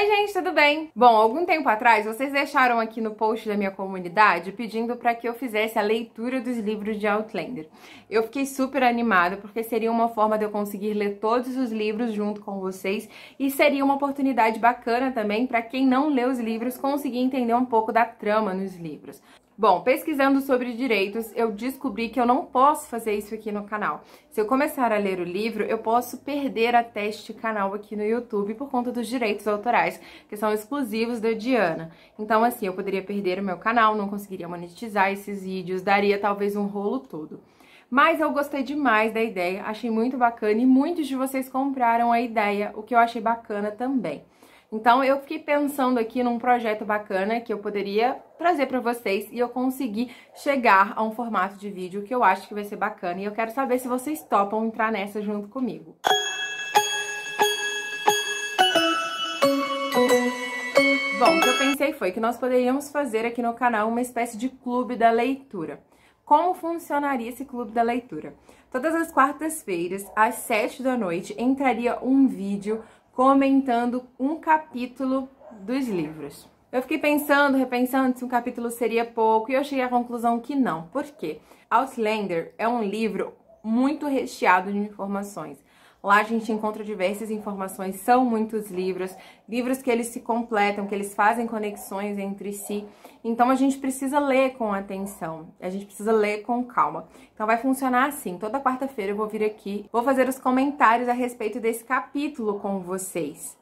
Oi, gente, tudo bem? Bom, algum tempo atrás vocês deixaram aqui no post da minha comunidade pedindo para que eu fizesse a leitura dos livros de Outlander. Eu fiquei super animada porque seria uma forma de eu conseguir ler todos os livros junto com vocês e seria uma oportunidade bacana também para quem não lê os livros conseguir entender um pouco da trama nos livros. Bom, pesquisando sobre direitos, eu descobri que eu não posso fazer isso aqui no canal. Se eu começar a ler o livro, eu posso perder até este canal aqui no YouTube por conta dos direitos autorais, que são exclusivos da Diana. Então, assim, eu poderia perder o meu canal, não conseguiria monetizar esses vídeos, daria talvez um rolo todo. Mas eu gostei demais da ideia, achei muito bacana e muitos de vocês compraram a ideia, o que eu achei bacana também. Então eu fiquei pensando aqui num projeto bacana que eu poderia trazer para vocês e eu consegui chegar a um formato de vídeo que eu acho que vai ser bacana e eu quero saber se vocês topam entrar nessa junto comigo. Bom, o que eu pensei foi que nós poderíamos fazer aqui no canal uma espécie de clube da leitura. Como funcionaria esse clube da leitura? Todas as quartas-feiras, às 7 da noite, entraria um vídeo comentando um capítulo dos livros. Eu fiquei pensando, repensando se um capítulo seria pouco e eu cheguei à conclusão que não. Por quê? Outlander é um livro muito recheado de informações. Lá a gente encontra diversas informações, são muitos livros, livros que eles se completam, que eles fazem conexões entre si. Então a gente precisa ler com atenção, a gente precisa ler com calma. Então vai funcionar assim, toda quarta-feira eu vou vir aqui, vou fazer os comentários a respeito desse capítulo com vocês.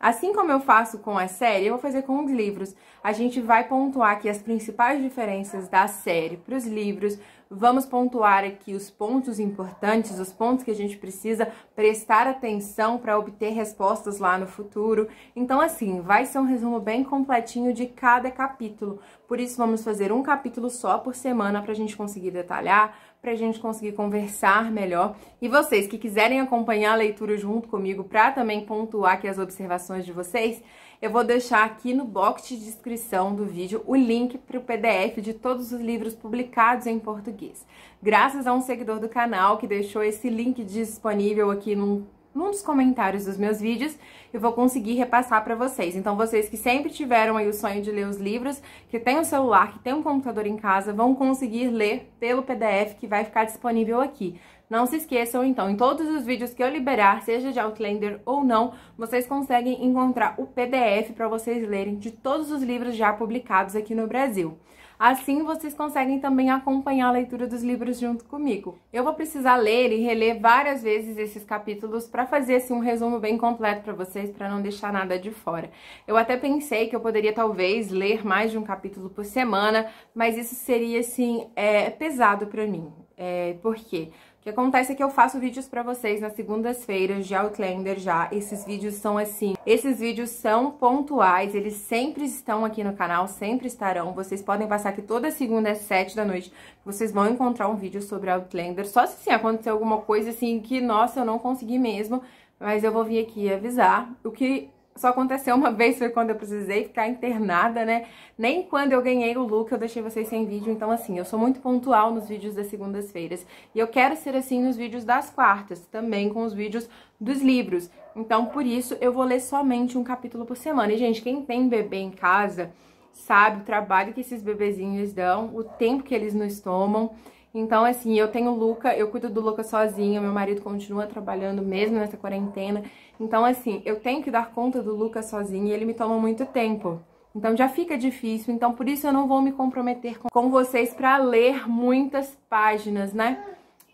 Assim como eu faço com a série, eu vou fazer com os livros. A gente vai pontuar aqui as principais diferenças da série para os livros, vamos pontuar aqui os pontos importantes, os pontos que a gente precisa prestar atenção para obter respostas lá no futuro. Então, assim, vai ser um resumo bem completinho de cada capítulo. Por isso, vamos fazer um capítulo só por semana para a gente conseguir detalhar, para a gente conseguir conversar melhor. E vocês que quiserem acompanhar a leitura junto comigo para também pontuar aqui as observações de vocês, eu vou deixar aqui no box de descrição do vídeo o link para o PDF de todos os livros publicados em português. Graças a um seguidor do canal que deixou esse link disponível aqui num num dos comentários dos meus vídeos, eu vou conseguir repassar para vocês. Então, vocês que sempre tiveram aí o sonho de ler os livros, que tem um celular, que tem um computador em casa, vão conseguir ler pelo PDF que vai ficar disponível aqui. Não se esqueçam, então, em todos os vídeos que eu liberar, seja de Outlander ou não, vocês conseguem encontrar o PDF para vocês lerem de todos os livros já publicados aqui no Brasil. Assim, vocês conseguem também acompanhar a leitura dos livros junto comigo. Eu vou precisar ler e reler várias vezes esses capítulos para fazer assim, um resumo bem completo para vocês, para não deixar nada de fora. Eu até pensei que eu poderia talvez ler mais de um capítulo por semana, mas isso seria assim é, pesado para mim. É, por quê? que acontece é que eu faço vídeos para vocês nas segundas-feiras de Outlander já. Esses vídeos são assim. Esses vídeos são pontuais, eles sempre estão aqui no canal, sempre estarão. Vocês podem passar aqui toda segunda às sete da noite. Vocês vão encontrar um vídeo sobre Outlander. Só se assim, acontecer alguma coisa assim que, nossa, eu não consegui mesmo. Mas eu vou vir aqui avisar. O que só aconteceu uma vez, foi quando eu precisei ficar internada, né? Nem quando eu ganhei o look eu deixei vocês sem vídeo. Então, assim, eu sou muito pontual nos vídeos das segundas-feiras. E eu quero ser assim nos vídeos das quartas, também com os vídeos dos livros. Então, por isso, eu vou ler somente um capítulo por semana. E, gente, quem tem bebê em casa sabe o trabalho que esses bebezinhos dão, o tempo que eles nos tomam. Então, assim, eu tenho o Luca, eu cuido do Luca sozinha, meu marido continua trabalhando mesmo nessa quarentena. Então, assim, eu tenho que dar conta do Luca sozinha e ele me toma muito tempo. Então já fica difícil, então por isso eu não vou me comprometer com, com vocês para ler muitas páginas, né,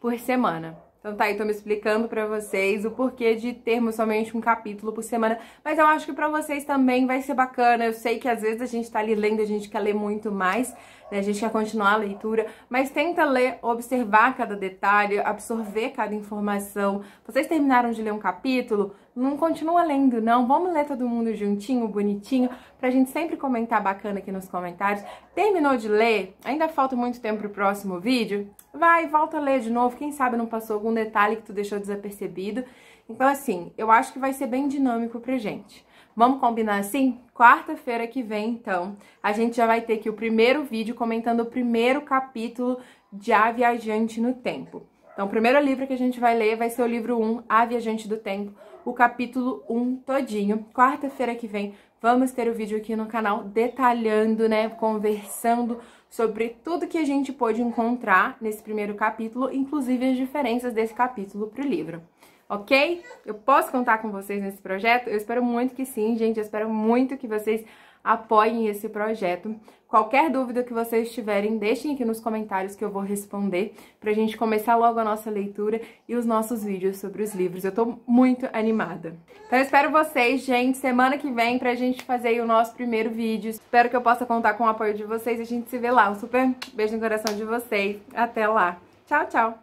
por semana. Então tá aí, tô me explicando pra vocês o porquê de termos somente um capítulo por semana, mas eu acho que pra vocês também vai ser bacana. Eu sei que às vezes a gente tá ali lendo, a gente quer ler muito mais, né? A gente quer continuar a leitura, mas tenta ler, observar cada detalhe, absorver cada informação. Vocês terminaram de ler um capítulo? não continua lendo, não. Vamos ler todo mundo juntinho, bonitinho, pra gente sempre comentar bacana aqui nos comentários. Terminou de ler? Ainda falta muito tempo pro próximo vídeo? Vai, volta a ler de novo. Quem sabe não passou algum detalhe que tu deixou desapercebido. Então, assim, eu acho que vai ser bem dinâmico pra gente. Vamos combinar assim? Quarta-feira que vem, então, a gente já vai ter aqui o primeiro vídeo comentando o primeiro capítulo de A Viajante no Tempo. Então, o primeiro livro que a gente vai ler vai ser o livro 1, A Viajante do Tempo, o capítulo 1 todinho. Quarta-feira que vem vamos ter o vídeo aqui no canal detalhando, né, conversando sobre tudo que a gente pôde encontrar nesse primeiro capítulo, inclusive as diferenças desse capítulo para o livro. Ok? Eu posso contar com vocês nesse projeto? Eu espero muito que sim, gente. Eu espero muito que vocês apoiem esse projeto. Qualquer dúvida que vocês tiverem, deixem aqui nos comentários que eu vou responder, pra gente começar logo a nossa leitura e os nossos vídeos sobre os livros. Eu tô muito animada. Então eu espero vocês, gente, semana que vem pra gente fazer o nosso primeiro vídeo. Espero que eu possa contar com o apoio de vocês e a gente se vê lá. Um super beijo no coração de vocês. Até lá. Tchau, tchau.